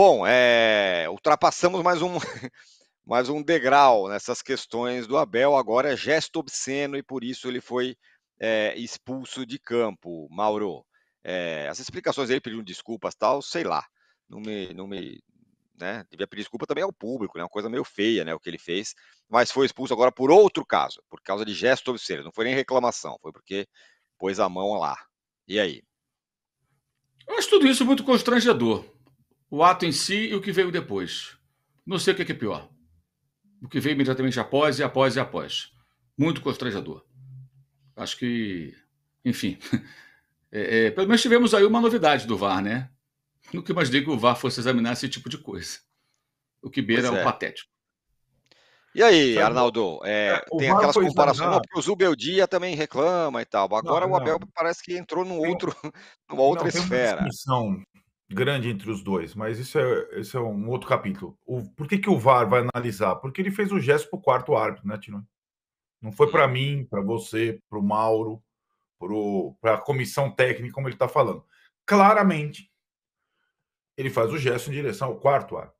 Bom, é, ultrapassamos mais um, mais um degrau nessas questões do Abel. Agora é gesto obsceno e por isso ele foi é, expulso de campo, Mauro. É, as explicações dele pedindo desculpas tal, sei lá. Não me, não me, né? Devia pedir desculpa também ao público, né? Uma coisa meio feia, né? O que ele fez, mas foi expulso agora por outro caso, por causa de gesto obsceno. Não foi nem reclamação, foi porque pôs a mão lá. E aí? Eu acho tudo isso muito constrangedor o ato em si e o que veio depois. Não sei o é que é, pior. O que veio imediatamente após e após e após. Muito constrangedor. Acho que, enfim. É, é, pelo menos tivemos aí uma novidade do VAR, né? Nunca mais que o VAR fosse examinar esse tipo de coisa. O que beira é o patético. E aí, então, Arnaldo, é, é tem aquelas comparações, não, o Zubeldia também reclama e tal. Agora não, não. o Abel parece que entrou num outro, numa outra esfera. Tem uma discussão grande entre os dois, mas isso é, isso é um outro capítulo. O, por que, que o VAR vai analisar? Porque ele fez o gesto para o quarto árbitro, né, Tino? Não foi para uhum. mim, para você, para o Mauro, para a comissão técnica, como ele está falando. Claramente, ele faz o gesto em direção ao quarto árbitro.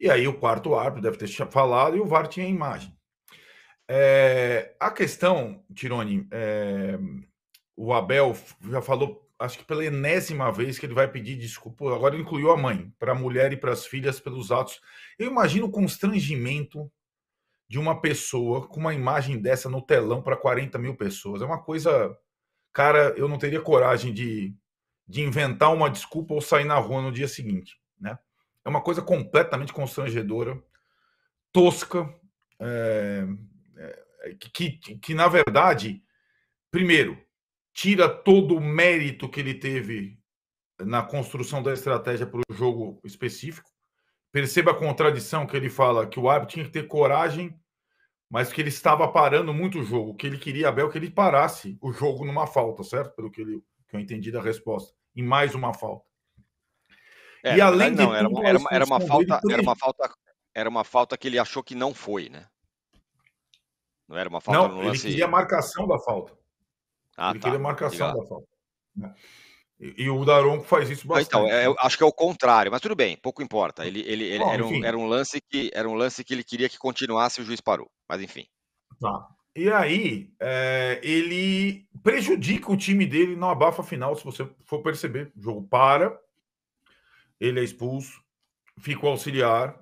E aí o quarto árbitro deve ter falado e o VAR tinha a imagem. É, a questão, Tironi, é, o Abel já falou acho que pela enésima vez que ele vai pedir desculpa. Agora incluiu a mãe, para a mulher e para as filhas pelos atos. Eu imagino o constrangimento de uma pessoa com uma imagem dessa no telão para 40 mil pessoas. É uma coisa. Cara, eu não teria coragem de, de inventar uma desculpa ou sair na rua no dia seguinte. Né? É uma coisa completamente constrangedora, tosca, é, é, que, que, que, na verdade, primeiro, tira todo o mérito que ele teve na construção da estratégia para o jogo específico. Perceba a contradição que ele fala que o árbitro tinha que ter coragem, mas que ele estava parando muito o jogo, que ele queria Abel é que ele parasse o jogo numa falta, certo? Pelo que, ele, que eu entendi da resposta, em mais uma falta. É, e além não, de era, uma, era uma falta, era uma falta, era uma falta que ele achou que não foi, né? Não era uma falta não, no lance. Ele queria a marcação da falta. Ah, ele tá. marcação Legal. da falta. Né? E, e, o Daronco faz isso então, bastante. Então, acho que é o contrário, mas tudo bem, pouco importa. Ele, ele, ele Bom, era, um, era, um, lance que era um lance que ele queria que continuasse e o juiz parou. Mas enfim. Tá. E aí, é, ele prejudica o time dele na abafa final, se você for perceber. O jogo para, ele é expulso, fica o auxiliar,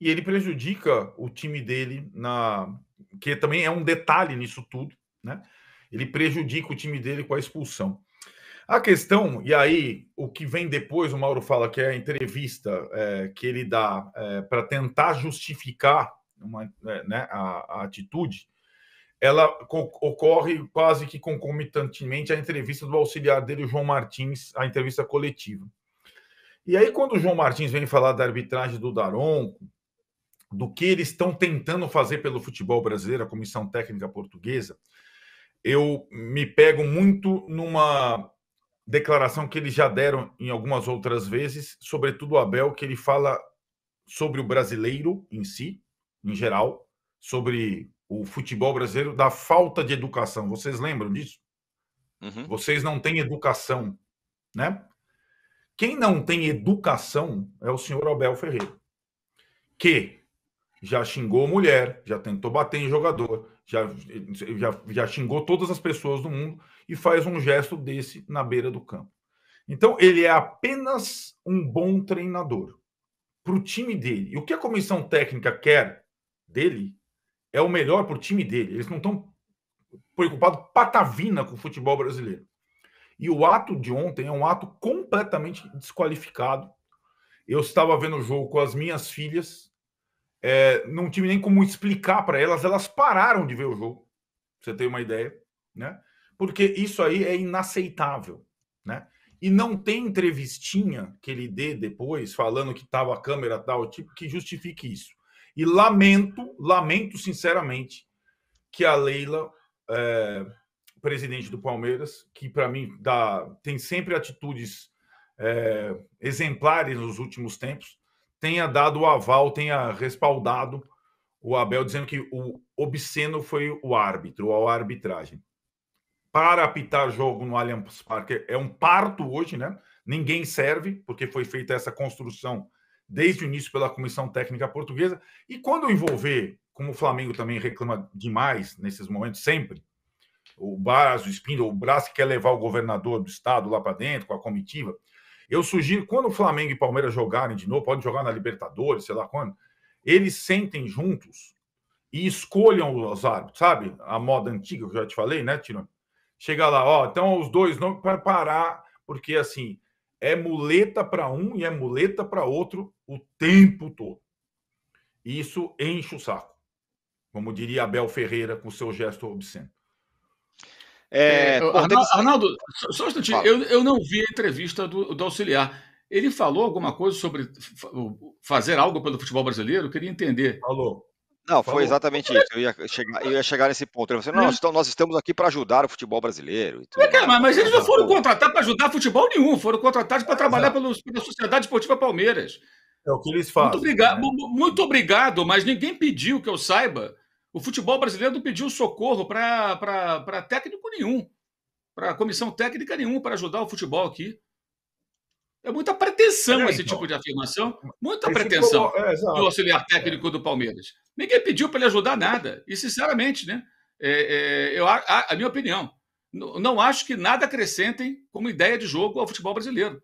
e ele prejudica o time dele na. Que também é um detalhe nisso tudo, né? Ele prejudica o time dele com a expulsão. A questão, e aí o que vem depois, o Mauro fala que é a entrevista é, que ele dá é, para tentar justificar uma, é, né, a, a, atitude, ela ocorre quase que concomitantemente à entrevista do auxiliar dele, o João Martins, a entrevista coletiva. E aí, quando o João Martins vem falar da arbitragem do Daronco, do que eles estão tentando fazer pelo futebol brasileiro, a comissão técnica portuguesa, eu me pego muito numa declaração que eles já deram em algumas outras vezes, sobretudo o Abel, que ele fala sobre o brasileiro em si, em geral, sobre o futebol brasileiro, da falta de educação. Vocês lembram disso? Uhum. Vocês não têm educação, né? Quem não tem educação é o senhor Abel Ferreira, que já xingou mulher, já tentou bater em jogador, já, já, já xingou todas as pessoas do mundo e faz um gesto desse na beira do campo. Então, ele é apenas um bom treinador para o time dele. E o que a comissão técnica quer dele é o melhor para o time dele. Eles não estão preocupados patavina com o futebol brasileiro. E o ato de ontem é um ato completamente desqualificado. Eu estava vendo o jogo com as minhas filhas, é, não tive nem como explicar para elas, elas pararam de ver o jogo. Você tem uma ideia, né? Porque isso aí é inaceitável, né? E não tem entrevistinha que ele dê depois falando que estava a câmera tal tipo que justifique isso. E lamento, lamento sinceramente que a Leila, é, presidente do Palmeiras, que para mim dá, tem sempre atitudes é, exemplares nos últimos tempos, tenha dado o aval, tenha respaldado o Abel, dizendo que o obsceno foi o árbitro, ou a arbitragem. Para apitar jogo no Allianz Parque é um parto hoje, né? Ninguém serve, porque foi feita essa construção desde o início pela Comissão Técnica Portuguesa. E quando envolver, como o Flamengo também reclama demais nesses momentos, sempre, o braço o Espíndola, o braço que quer levar o governador do estado lá para dentro, com a comitiva, eu sugiro, quando o Flamengo e Palmeiras jogarem de novo, podem jogar na Libertadores, sei lá quando, eles sentem juntos e escolham os árbitros, sabe? A moda antiga que eu já te falei, né, Tino? Chega lá, ó, então os dois não para parar, porque assim, é muleta para um e é muleta para outro o tempo todo. E isso enche o saco. Como diria Abel Ferreira com seu gesto obsceno. É, é Arnaldo, só um instantinho, eu, eu não vi a entrevista do, do auxiliar. Ele falou alguma coisa sobre fazer algo pelo futebol brasileiro? Eu queria entender. Falou. Não, foi exatamente isso. Eu ia chegar, eu ia chegar nesse ponto. Eu falei, assim, não, então nós estamos aqui para ajudar o futebol brasileiro. É, cara, mas, eles não foram contratados para ajudar futebol nenhum, foram contratados para é, trabalhar pela, pela Sociedade Esportiva Palmeiras. É o que eles fazem. Muito obrigado, né? muito obrigado, mas ninguém pediu que eu saiba. O futebol brasileiro não pediu socorro para técnico nenhum, para comissão técnica nenhum para ajudar o futebol aqui. É muita pretensão é, então. esse tipo de afirmação. Muita esse pretensão é, do auxiliar técnico é. do Palmeiras. Ninguém pediu para ele ajudar nada. E, sinceramente, né? É, é, eu, a, a, minha opinião, não acho que nada acrescentem como ideia de jogo ao futebol brasileiro.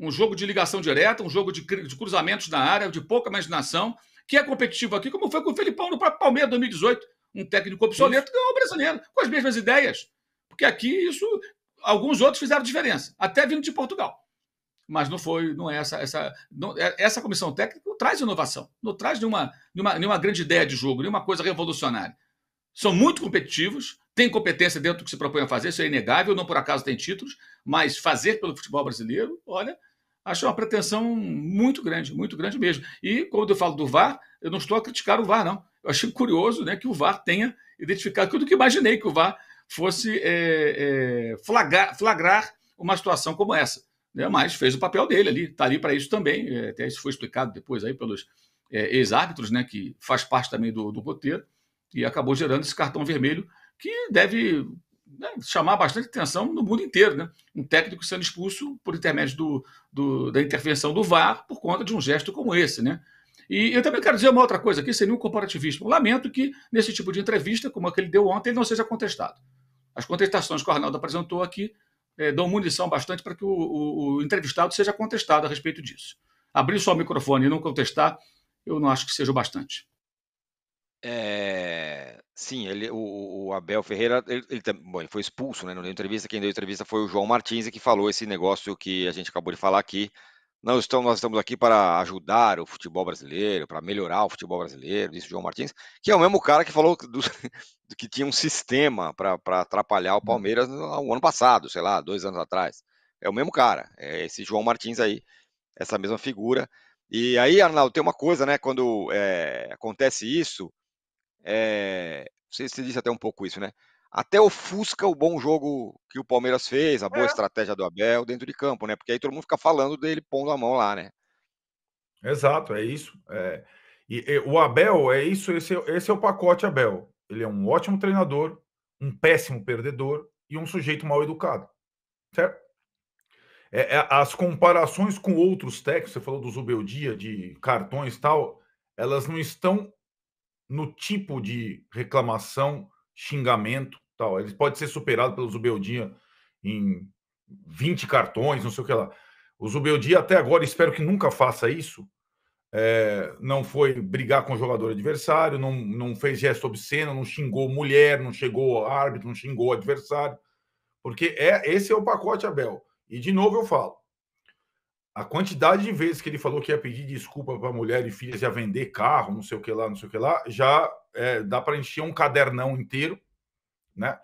Um jogo de ligação direta, um jogo de, de cruzamentos na área, de pouca imaginação, que é competitivo aqui, como foi com o Felipão no Palmeiras 2018 um técnico obsoleto ganhou o brasileiro, com as mesmas ideias. Porque aqui isso. Alguns outros fizeram diferença, até vindo de Portugal. Mas não foi, não é essa. Essa, não, é, essa comissão técnica não traz inovação, não traz nenhuma, nenhuma, nenhuma grande ideia de jogo, nenhuma coisa revolucionária. São muito competitivos, têm competência dentro do que se propõe a fazer, isso é inegável, não por acaso tem títulos, mas fazer pelo futebol brasileiro, olha, acho uma pretensão muito grande, muito grande mesmo. E quando eu falo do VAR, eu não estou a criticar o VAR, não eu achei curioso né, que o VAR tenha identificado, que eu imaginei que o VAR fosse é, é, flagrar, flagrar, uma situação como essa. Né? Mas fez o papel dele ali, está ali para isso também. É, até isso foi explicado depois aí pelos é, ex-árbitros, né, que faz parte também do, do, roteiro, e acabou gerando esse cartão vermelho que deve né, chamar bastante atenção no mundo inteiro. Né? Um técnico sendo expulso por intermédio do, do, da intervenção do VAR por conta de um gesto como esse. Né? E eu também quero dizer uma outra coisa aqui, sem nenhum comparativismo. Lamento que, nesse tipo de entrevista, como a que ele deu ontem, ele não seja contestado. As contestações que o Arnaldo apresentou aqui é, dão munição bastante para que o, o, o, entrevistado seja contestado a respeito disso. Abrir só o microfone e não contestar, eu não acho que seja o bastante. É, sim, ele, o, o, Abel Ferreira, ele, ele, bom, ele foi expulso, né? Não deu entrevista. Quem deu entrevista foi o João Martins, que falou esse negócio que a gente acabou de falar aqui, não estamos, nós estamos aqui para ajudar o futebol brasileiro, para melhorar o futebol brasileiro, disse o João Martins, que é o mesmo cara que falou do, que tinha um sistema para atrapalhar o uhum. Palmeiras no, ano passado, sei lá, dois anos atrás. É o mesmo cara, é esse João Martins aí, essa mesma figura. E aí, Arnaldo, tem uma coisa, né? Quando é, acontece isso, é, eh, você, você disse até um pouco isso, né? até ofusca o bom jogo que o Palmeiras fez, a boa é. estratégia do Abel dentro de campo, né? Porque aí todo mundo fica falando dele pondo a mão lá, né? Exato, é isso. É. E, e, o Abel é isso, esse, é esse é o pacote Abel. Ele é um ótimo treinador, um péssimo perdedor e um sujeito mal educado. Certo? É, é, as comparações com outros técnicos, você falou do Zubeldia, de cartões tal, elas não estão no tipo de reclamação xingamento, tal. Ele pode ser superado pelo Zubeldia em 20 cartões, não sei o que lá. O Zubeldia até agora, espero que nunca faça isso, é, não foi brigar com o jogador adversário, não, não fez gesto obsceno, não xingou mulher, não chegou árbitro, não xingou adversário, porque é esse é o pacote Abel. E de novo eu falo, a quantidade de vezes que ele falou que ia pedir desculpa para mulher e filhas, ia vender carro, não sei o que lá, não sei o que lá, já é, dá para encher um cadernão inteiro, né?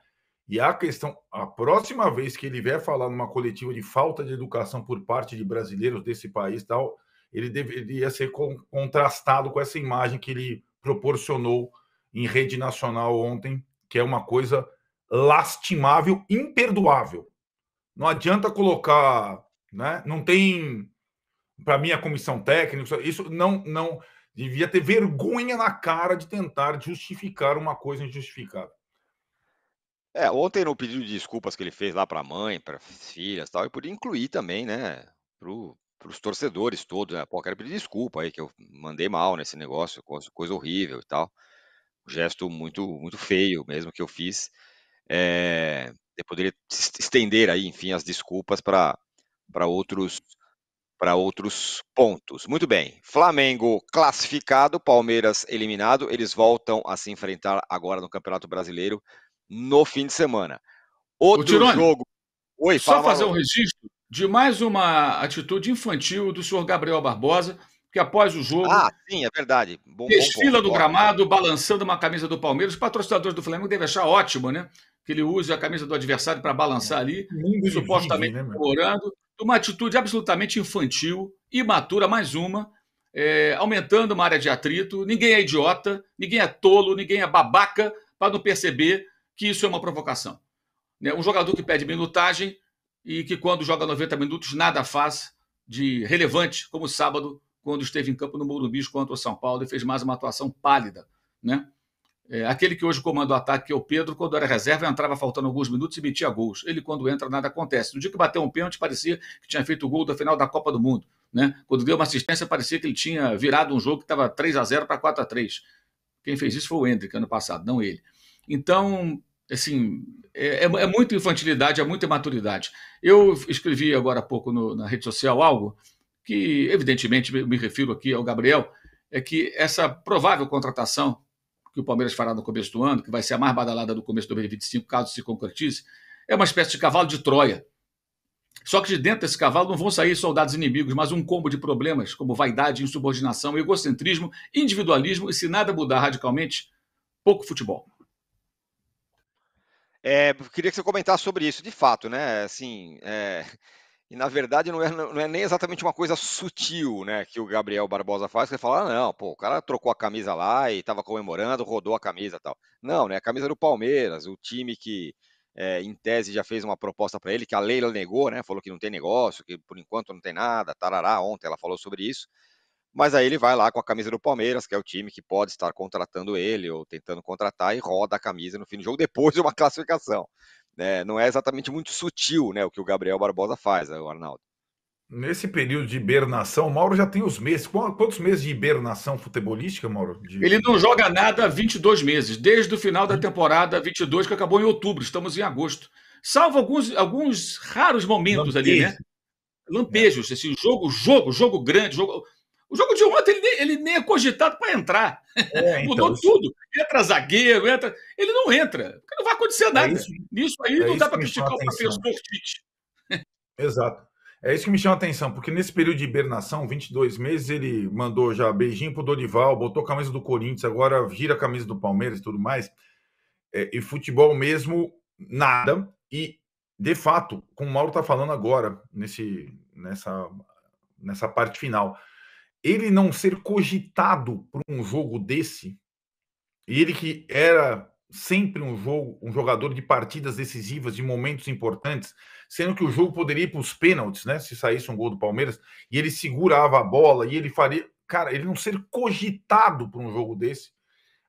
E a questão, a próxima vez que ele vier falar numa coletiva de falta de educação por parte de brasileiros desse país, tal, ele deveria ser contrastado com essa imagem que ele proporcionou em rede nacional ontem, que é uma coisa lastimável, imperdoável. Não adianta colocar né? Não tem para mim a comissão técnica, isso não não devia ter vergonha na cara de tentar justificar uma coisa injustificável. É, ontem no pedido de desculpas que ele fez lá para a mãe, para as filhas, tal, e podia incluir também, né, para os torcedores todos, né? Pô, quero pedir desculpa aí que eu mandei mal nesse negócio, coisa horrível e tal. Um gesto muito muito feio mesmo que eu fiz. É, eu poderia estender aí, enfim, as desculpas para para outros para outros pontos. Muito bem. Flamengo classificado, Palmeiras eliminado. Eles voltam a se enfrentar agora no Campeonato Brasileiro no fim de semana. Outro Tirone, jogo. Oi, só fala, fazer um registro de mais uma atitude infantil do senhor Gabriel Barbosa, que após o jogo. Ah, sim, é verdade. Bom, desfila bom, bom, do gramado, balançando uma camisa do Palmeiras. Os patrocinadores do Flamengo devem achar ótimo, né? Que ele use a camisa do adversário para balançar é, ali, supostamente vive, né, comemorando uma atitude absolutamente infantil, imatura, mais uma, é, aumentando uma área de atrito. Ninguém é idiota, ninguém é tolo, ninguém é babaca para não perceber que isso é uma provocação. Né? Um jogador que pede minutagem e que, quando joga 90 minutos, nada faz de relevante, como sábado, quando esteve em campo no Morumbi contra o São Paulo e fez mais uma atuação pálida. Né? É, aquele que hoje comanda o ataque, que é o Pedro, quando era reserva, entrava faltando alguns minutos e metia gols. Ele, quando entra, nada acontece. No dia que bateu um pênalti, parecia que tinha feito o gol da final da Copa do Mundo. Né? Quando deu uma assistência, parecia que ele tinha virado um jogo que estava 3 a 0 para 4 a 3 Quem fez isso foi o Hendrick ano passado, não ele. Então, assim, é, é, é muita infantilidade, é muita imaturidade. Eu escrevi agora há pouco no, na rede social algo que, evidentemente, me, me refiro aqui ao Gabriel, é que essa provável contratação que o Palmeiras fará no começo do ano, que vai ser a mais badalada do começo de 2025, caso se concretize, é uma espécie de cavalo de Troia. Só que de dentro desse cavalo não vão sair soldados inimigos, mas um combo de problemas como vaidade, insubordinação, egocentrismo, individualismo e, se nada mudar radicalmente, pouco futebol. É, queria que você comentasse sobre isso, de fato, né? Assim, é, e na verdade não é, não é nem exatamente uma coisa sutil, né, que o Gabriel Barbosa faz, que ele fala, ah, não, pô, o cara trocou a camisa lá e estava comemorando, rodou a camisa tal. Não, né, a camisa é do Palmeiras, o time que é, em tese já fez uma proposta para ele que a Leila negou, né, falou que não tem negócio, que por enquanto não tem nada, tarará, ontem ela falou sobre isso. Mas aí ele vai lá com a camisa do Palmeiras, que é o time que pode estar contratando ele ou tentando contratar e roda a camisa no fim do jogo depois de uma classificação né, não é exatamente muito sutil né, o que o Gabriel Barbosa faz, né, o Arnaldo. Nesse período de hibernação, o Mauro já tem os meses. Quantos meses de hibernação futebolística, Mauro? De... Ele não joga nada há 22 meses, desde o final da temporada 22, que acabou em outubro, estamos em agosto. Salvo alguns, alguns raros momentos ali, né? Lampejos, é. esse jogo, jogo, jogo grande, jogo. O jogo de ontem ele nem é cogitado para entrar. É, então, Mudou tudo. Entra zagueiro, entra. Ele não entra. Porque não vai acontecer é nada. É isso, isso aí é não dá para criticar o professor Tite. Exato. É isso que me chama a atenção, porque nesse período de hibernação, 22 meses, ele mandou já beijinho pro Dorival, botou a camisa do Corinthians, agora gira a camisa do Palmeiras e tudo mais. É, e futebol mesmo, nada. E, de fato, como o Mauro tá falando agora, nesse, nessa, nessa parte final, ele não ser cogitado para um jogo desse, e ele que era sempre um jogo, um jogador de partidas decisivas, de momentos importantes, sendo que o jogo poderia ir para os pênaltis, né? Se saísse um gol do Palmeiras, e ele segurava a bola e ele faria. Cara, ele não ser cogitado para um jogo desse,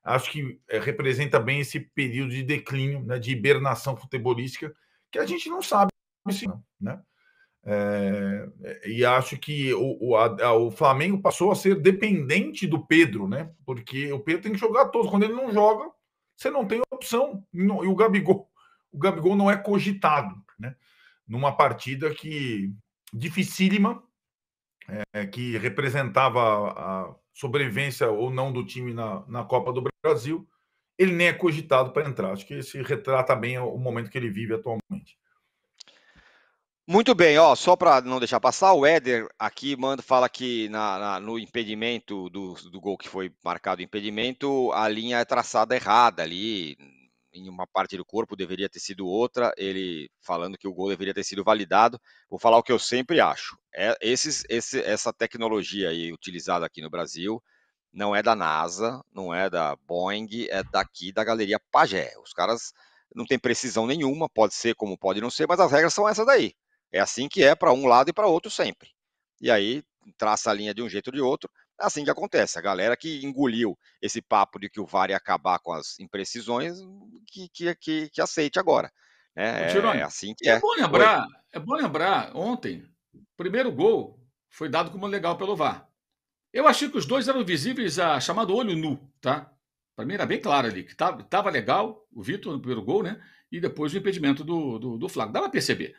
acho que é, representa bem esse período de declínio, né, de hibernação futebolística, que a gente não sabe, né? É, e acho que o, o, a, o, Flamengo passou a ser dependente do Pedro, né? Porque o Pedro tem que jogar todos. Quando ele não joga, você não tem opção. e o Gabigol, o Gabigol não é cogitado, né? Numa partida que dificílima, é, que representava a sobrevivência ou não do time na, na Copa do Brasil, ele nem é cogitado para entrar. Acho que esse retrata bem o momento que ele vive atualmente. Muito bem, ó, só para não deixar passar, o Éder aqui manda, fala que na, na, no impedimento do, do gol que foi marcado impedimento, a linha é traçada errada ali, em uma parte do corpo deveria ter sido outra, ele falando que o gol deveria ter sido validado. Vou falar o que eu sempre acho. É, esses, esse, essa tecnologia aí utilizada aqui no Brasil não é da NASA, não é da Boeing, é daqui da galeria Pagé. Os caras não têm precisão nenhuma, pode ser como pode não ser, mas as regras são essas daí. É assim que é para um lado e para outro sempre. E aí traça a linha de um jeito ou de outro. É assim que acontece. A galera que engoliu esse papo de que o VAR ia acabar com as imprecisões, que, que, que, que aceite agora. Né? É, Tirone, é assim que é. É bom lembrar, é bom lembrar, ontem, primeiro gol foi dado como legal pelo VAR. Eu achei que os dois eram visíveis a chamado olho nu, tá? Para mim era bem claro ali, que tava, tá, tava legal, o Vitor no primeiro gol, né? E depois o impedimento do, do, do Flávio. Dá para perceber.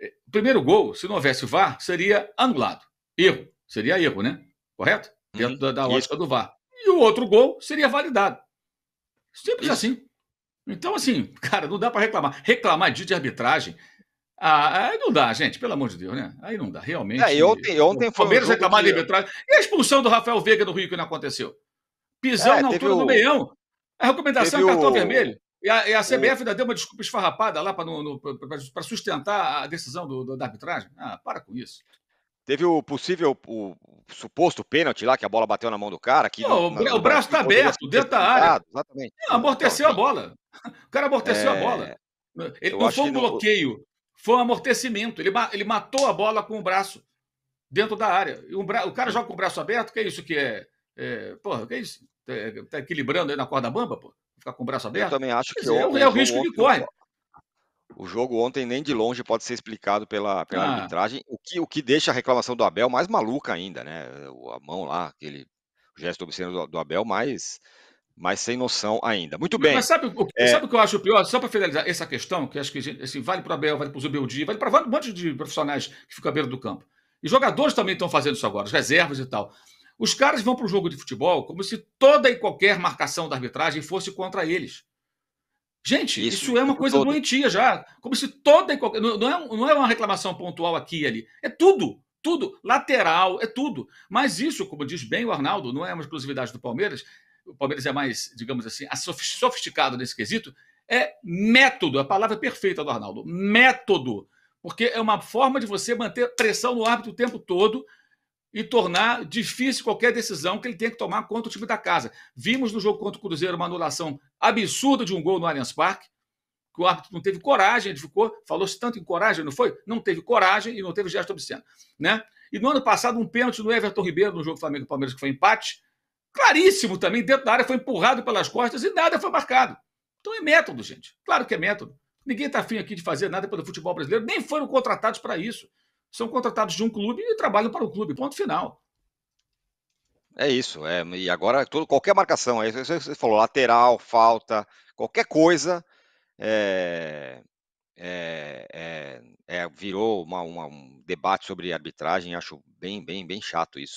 É, primeiro gol, se não houvesse o VAR, seria anulado. Erro. Seria erro, né? Correto? Uhum. Dentro uhum. da, da ótica do VAR. E o outro gol seria validado. Simples Isso. assim. Então, assim, cara, não dá para reclamar. Reclamar de, arbitragem. Ah, não dá, gente, pelo amor de Deus, né? Aí não dá, realmente. É, e ontem, ontem o flamengo um reclamar de arbitragem. E a expulsão do Rafael Veiga do Rio que não aconteceu? Pisão é, na altura o... do meião. A recomendação é cartão o... vermelho. E a, e a CBF é. ainda deu uma desculpa esfarrapada lá para sustentar a decisão do, do, da arbitragem? Ah, para com isso. Teve o possível, o suposto pênalti lá, que a bola bateu na mão do cara. Que não, o braço está aberto, dentro da área. Exatamente. Não, amorteceu a então, bola. O cara amorteceu é... a bola. Ele, não foi um bloqueio, não... foi um amortecimento. Ele, ele matou a bola com o braço dentro da área. bra... O cara joga com o braço aberto, que é isso que é. é... Porra, que é isso? Está tá equilibrando aí na corda bamba, pô ficar com o braço aberto. Eu também acho que dizer, é o risco que corre. O jogo ontem nem de longe pode ser explicado pela, pela ah. arbitragem, o que, o que deixa a reclamação do Abel mais maluca ainda, né? A mão lá, aquele gesto obsceno do, do Abel mais, mais sem noção ainda. Muito bem. Mas sabe o, é... sabe o que eu acho pior? Só para finalizar essa questão, que acho que assim, vale para o Abel, vale para o Zubeldi, vale para um monte de profissionais que ficam à beira do campo. E jogadores também estão fazendo isso agora, as reservas e tal. Os caras vão para o jogo de futebol como se toda e qualquer marcação da arbitragem fosse contra eles. Gente, isso, isso é uma coisa todo. doentia já. Como se toda e qualquer. Não é, não é uma reclamação pontual aqui e ali. É tudo. Tudo. Lateral, é tudo. Mas isso, como diz bem o Arnaldo, não é uma exclusividade do Palmeiras. O Palmeiras é mais, digamos assim, sofisticado nesse quesito. É método, é a palavra perfeita do Arnaldo. Método. Porque é uma forma de você manter pressão no árbitro o tempo todo e tornar difícil qualquer decisão que ele tenha que tomar contra o time da casa. Vimos no jogo contra o Cruzeiro uma anulação absurda de um gol no Allianz Parque, que o árbitro não teve coragem, ele ficou, falou-se tanto em coragem, não foi? Não teve coragem e não teve gesto obsceno, né? E no ano passado, um pênalti no Everton Ribeiro no jogo Flamengo Palmeiras, que foi empate, claríssimo também, dentro da área, foi empurrado pelas costas e nada foi marcado. Então é método, gente. Claro que é método. Ninguém está afim aqui de fazer nada pelo futebol brasileiro, nem foram contratados para isso são contratados de um clube e trabalham para o clube. Ponto final. É isso. É, e agora todo, qualquer marcação, é é você falou, lateral, falta, qualquer coisa é, é, é, virou uma, uma, um debate sobre arbitragem. Acho bem, bem, bem chato isso.